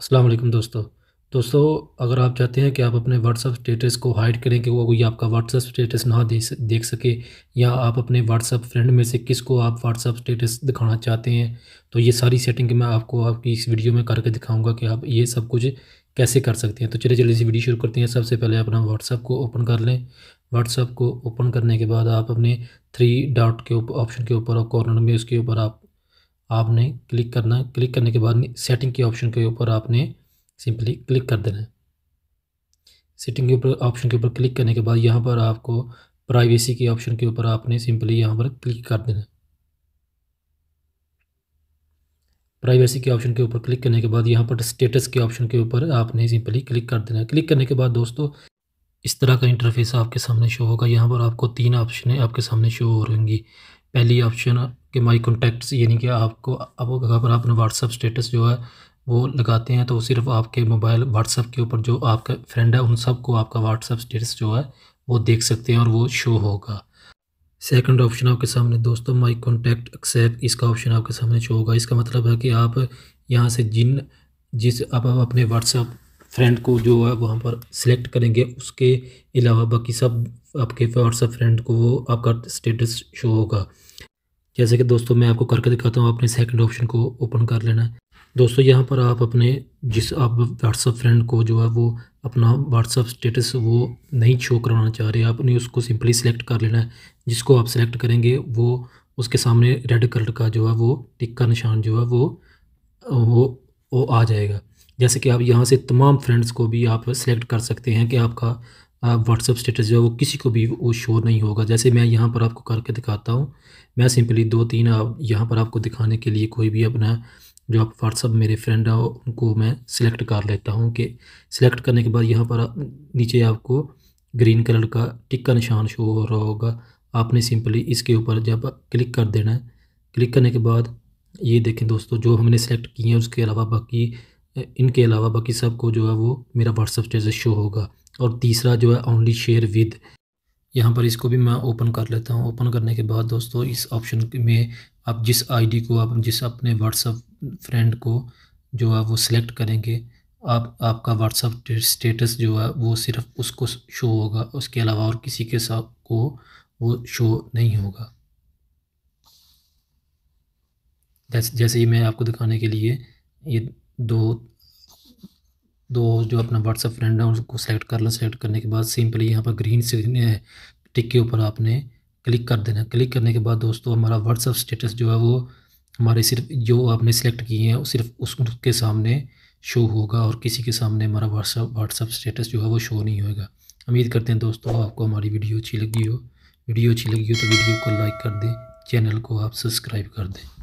अस्सलाम वालेकुम दोस्तों दोस्तों अगर आप चाहते हैं कि आप अपने व्हाट्सअप स्टेटस को हाइड करें कि वो कोई आपका व्हाट्सअप स्टेटस ना देख सके या आप अपने व्हाट्सअप फ्रेंड में से किसको आप व्हाट्सअप स्टेटस दिखाना चाहते हैं तो ये सारी सेटिंग मैं आपको आपकी इस वीडियो में करके दिखाऊंगा कि आप ये सब कुछ कैसे कर सकते हैं तो चलिए चलिए इसी वीडियो शुरू करते हैं सबसे पहले अपना व्हाट्सअप को ओपन कर लें व्हाट्सअप को ओपन करने के बाद आप अपने थ्री डॉट के ऑप्शन के ऊपर और कॉर्नर में उसके ऊपर आप आपने क्लिक करना है क्लिक करने के बाद सेटिंग के ऑप्शन के ऊपर आपने सिंपली क्लिक कर देना है सेटिंग के ऊपर ऑप्शन के ऊपर क्लिक करने के बाद यहाँ पर आपको प्राइवेसी के ऑप्शन के ऊपर आपने सिंपली यहाँ पर क्लिक कर देना है प्राइवेसी के ऑप्शन के ऊपर क्लिक करने के बाद यहाँ पर स्टेटस के ऑप्शन के ऊपर आपने सिंपली क्लिक कर देना है क्लिक करने के बाद दोस्तों इस तरह का इंटरफेस आपके सामने शो होगा यहाँ पर आपको तीन ऑप्शन आपके सामने शो हो रहेंगी पहली ऑप्शन कि माई कॉन्टैक्ट्स यानी कि आपको अब अगर आपने व्हाट्सअप स्टेटस जो है वो लगाते हैं तो वो सिर्फ आपके मोबाइल व्हाट्सअप के ऊपर जो आपका फ्रेंड है उन सब को आपका व्हाट्सअप स्टेटस जो है वो देख सकते हैं और वो शो होगा सेकंड ऑप्शन आपके सामने दोस्तों माई कॉन्टैक्ट एक्सेप्ट इसका ऑप्शन आपके सामने शो होगा इसका मतलब है कि आप यहाँ से जिन जिस आप, आप अपने व्हाट्सअप फ्रेंड को जो है वहाँ पर सिलेक्ट करेंगे उसके अलावा बाकी सब आपके व्हाट्सअप फ्रेंड को वो आपका स्टेटस शो होगा जैसे कि दोस्तों मैं आपको करके दिखाता हूँ आपने सेकंड ऑप्शन को ओपन कर लेना है दोस्तों यहाँ पर आप अपने जिस आप व्हाट्सअप फ्रेंड को जो है वो अपना व्हाट्सअप स्टेटस वो नहीं शो करवाना चाह रहे आपने उसको सिंपली सिलेक्ट कर लेना है जिसको आप सिलेक्ट करेंगे वो उसके सामने रेड कलर का जो है वो टिक का निशान जो है वो वो वो आ जाएगा जैसे कि आप यहाँ से तमाम फ्रेंड्स को भी आप सिलेक्ट कर सकते हैं कि आपका व्हाट्सअप स्टेटस जो है वो किसी को भी वो शो नहीं होगा जैसे मैं यहाँ पर आपको करके दिखाता हूँ मैं सिंपली दो तीन आप यहाँ पर आपको दिखाने के लिए कोई भी अपना जो आप व्हाट्सअप मेरे फ्रेंड है उनको मैं सिलेक्ट कर लेता हूँ कि सिलेक्ट करने के बाद यहाँ पर नीचे आपको ग्रीन कलर का टिक का निशान शो हो रहा होगा आपने सिंपली इसके ऊपर जब क्लिक कर देना है क्लिक करने के बाद ये देखें दोस्तों जो हमने सेलेक्ट किए हैं उसके अलावा बाकी इनके अलावा बाकी सबको जो है वो मेरा व्हाट्सअप स्टेटस शो होगा और तीसरा जो है ओनली शेयर विद यहाँ पर इसको भी मैं ओपन कर लेता हूँ ओपन करने के बाद दोस्तों इस ऑप्शन में आप जिस आईडी को आप जिस अपने व्हाट्सअप फ्रेंड को जो है वो सिलेक्ट करेंगे आप आपका व्हाट्सअप स्टेटस जो है वो सिर्फ उसको शो होगा उसके अलावा और किसी के साथ को वो शो नहीं होगा जैसे जैसे ही मैं आपको दिखाने के लिए ये दो दो जो अपना व्हाट्सअप फ्रेंड है उसको सेलेक्ट कर लें सेलेक्ट करने के बाद सिंपली यहाँ पर ग्रीन स्क्रीन टिक के ऊपर आपने क्लिक कर देना क्लिक करने के बाद दोस्तों हमारा व्हाट्सअप स्टेटस जो है वो हमारे सिर्फ जो आपने सेलेक्ट किए हैं सिर्फ उसके सामने शो होगा और किसी के सामने हमारा व्हाट्सअप व्हाट्सअप स्टेटस जो है वो शो नहीं होएगा उम्मीद करते हैं दोस्तों आपको हमारी वीडियो अच्छी लगी हो वीडियो अच्छी लगी हो तो वीडियो को लाइक कर दें चैनल को आप सब्सक्राइब कर दें